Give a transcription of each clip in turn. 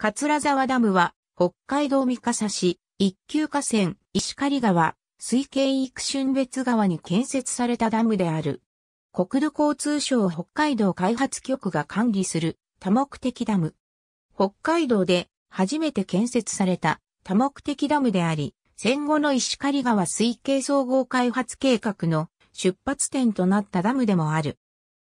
桂沢ダムは、北海道三笠市、一級河川、石狩川、水系育春別川に建設されたダムである。国土交通省北海道開発局が管理する多目的ダム。北海道で初めて建設された多目的ダムであり、戦後の石狩川水系総合開発計画の出発点となったダムでもある。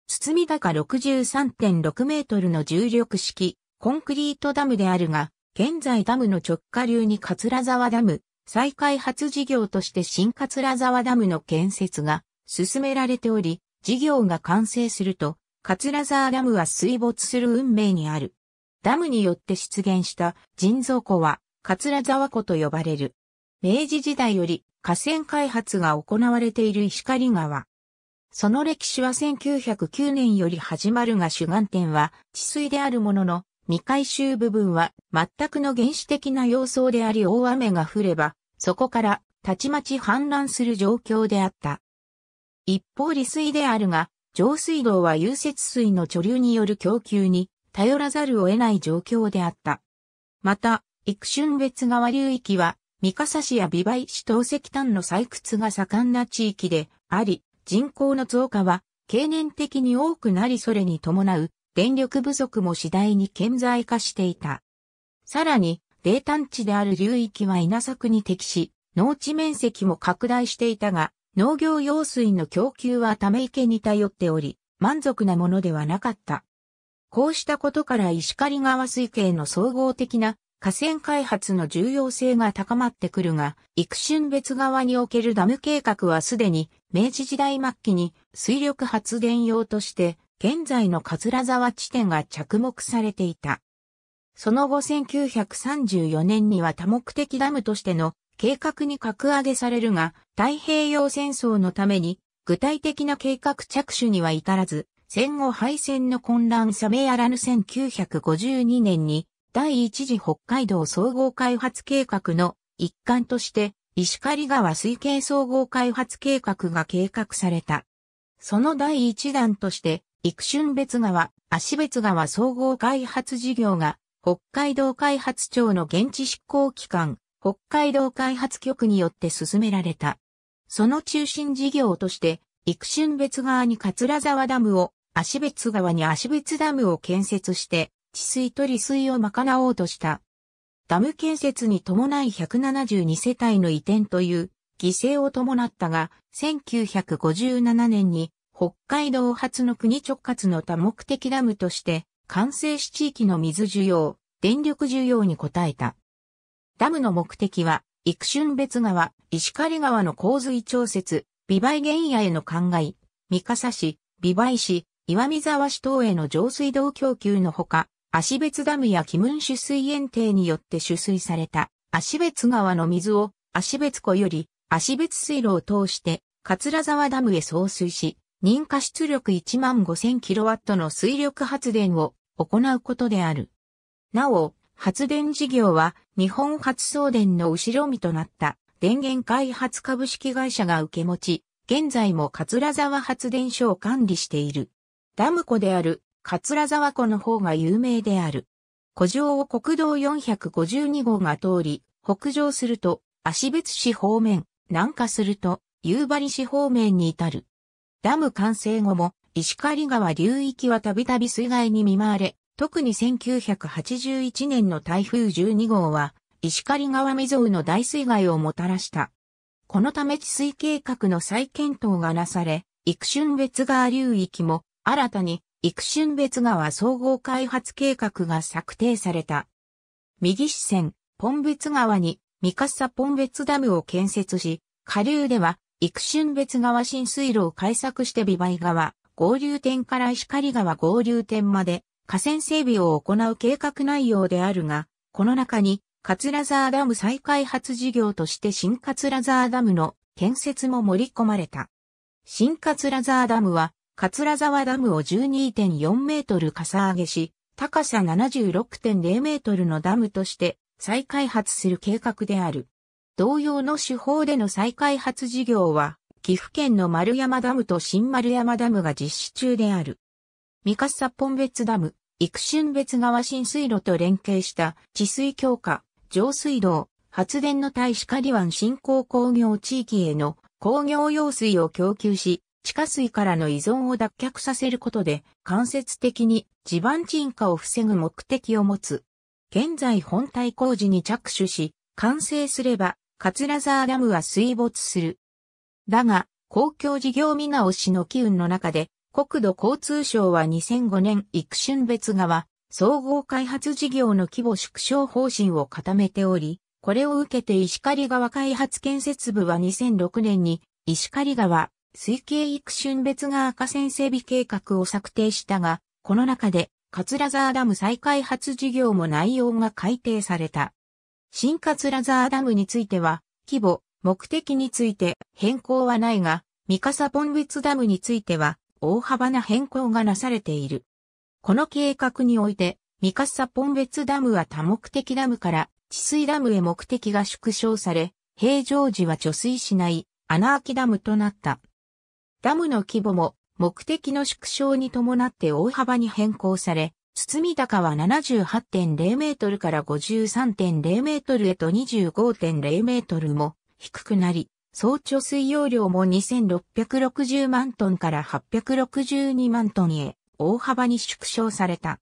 堤高63.6メートルの重力式コンクリートダムであるが、現在ダムの直下流に桂沢ダム、再開発事業として新桂沢ダムの建設が進められており、事業が完成すると、桂沢ダムは水没する運命にある。ダムによって出現した人造湖は、桂沢湖と呼ばれる。明治時代より河川開発が行われている石狩川。その歴史は1909年より始まるが主眼点は治水であるものの、未回収部分は全くの原始的な様相であり大雨が降れば、そこからたちまち氾濫する状況であった。一方利水であるが、上水道は融雪水の貯留による供給に頼らざるを得ない状況であった。また、幾春別川流域は、三笠市や美梅市等石炭の採掘が盛んな地域であり、人口の増加は、経年的に多くなりそれに伴う電力不足も次第に顕在化していた。さらに、冷炭地である流域は稲作に適し、農地面積も拡大していたが、農業用水の供給はため池に頼っており、満足なものではなかった。こうしたことから石狩川水系の総合的な河川開発の重要性が高まってくるが、育春別側におけるダム計画はすでに明治時代末期に水力発電用として現在の桂沢地点が着目されていた。その後1934年には多目的ダムとしての計画に格上げされるが、太平洋戦争のために具体的な計画着手には至らず、戦後敗戦の混乱冷めやらぬ1952年に第一次北海道総合開発計画の一環として石狩川水系総合開発計画が計画された。その第一弾として育春別川、足別川総合開発事業が、北海道開発庁の現地執行機関、北海道開発局によって進められた。その中心事業として、育春別川に桂沢ダムを、足別川に足別ダムを建設して、治水と利水を賄おうとした。ダム建設に伴い172世帯の移転という犠牲を伴ったが、1957年に北海道発の国直轄の多目的ダムとして、完成し地域の水需要、電力需要に応えた。ダムの目的は、幾春別川、石狩川の洪水調節、美梅原野への灌漑、三笠市、美梅市、岩見沢市等への上水道供給のほか、足別ダムや木門取水園庭によって取水された、足別川の水を、足別湖より、足別水路を通して、桂沢ダムへ送水し、認可出力1万 5000kW の水力発電を行うことである。なお、発電事業は日本発送電の後ろ身となった電源開発株式会社が受け持ち、現在も桂沢発電所を管理している。ダム湖である桂沢湖の方が有名である。湖上を国道452号が通り、北上すると、足別市方面、南下すると、夕張市方面に至る。ダム完成後も石狩川流域はたびたび水害に見舞われ、特に1981年の台風12号は石狩川未曾有の大水害をもたらした。このため治水計画の再検討がなされ、育春別川流域も新たに育春別川総合開発計画が策定された。右支線、ポン別川に三笠ン別ダムを建設し、下流では育春別川浸水路を開削して美梅川、合流点から石狩川合流点まで河川整備を行う計画内容であるが、この中に、桂沢ダム再開発事業として新桂沢ダムの建設も盛り込まれた。新桂沢ダムは、桂沢ダムを12.4メートルかさ上げし、高さ76.0メートルのダムとして再開発する計画である。同様の手法での再開発事業は、岐阜県の丸山ダムと新丸山ダムが実施中である。三笠本別ダム、育春別川浸水路と連携した治水強化、上水道、発電の使カリワ湾振興工業地域への工業用水を供給し、地下水からの依存を脱却させることで、間接的に地盤沈下を防ぐ目的を持つ。現在本体工事に着手し、完成すれば、桂沢ダムは水没する。だが、公共事業見直しの機運の中で、国土交通省は2005年育春別川総合開発事業の規模縮小方針を固めており、これを受けて石狩川開発建設部は2006年に石狩川水系育春別川河川整備計画を策定したが、この中で桂沢ダム再開発事業も内容が改定された。新活ラザーダムについては、規模、目的について変更はないが、ミカサポンウィツダムについては、大幅な変更がなされている。この計画において、ミカサポンウェツダムは多目的ダムから治水ダムへ目的が縮小され、平常時は貯水しない穴あきダムとなった。ダムの規模も目的の縮小に伴って大幅に変更され、堤高は78.0メートルから53.0メートルへと25.0メートルも低くなり、総貯水容量も2660万トンから862万トンへ大幅に縮小された。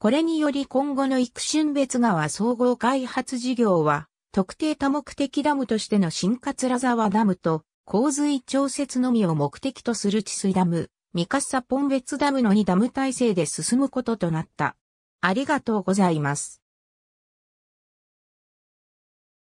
これにより今後の育春別川総合開発事業は、特定多目的ダムとしての新桂沢ダムと洪水調節のみを目的とする治水ダム、ミカッサポンウェツダムの2ダム体制で進むこととなった。ありがとうございます。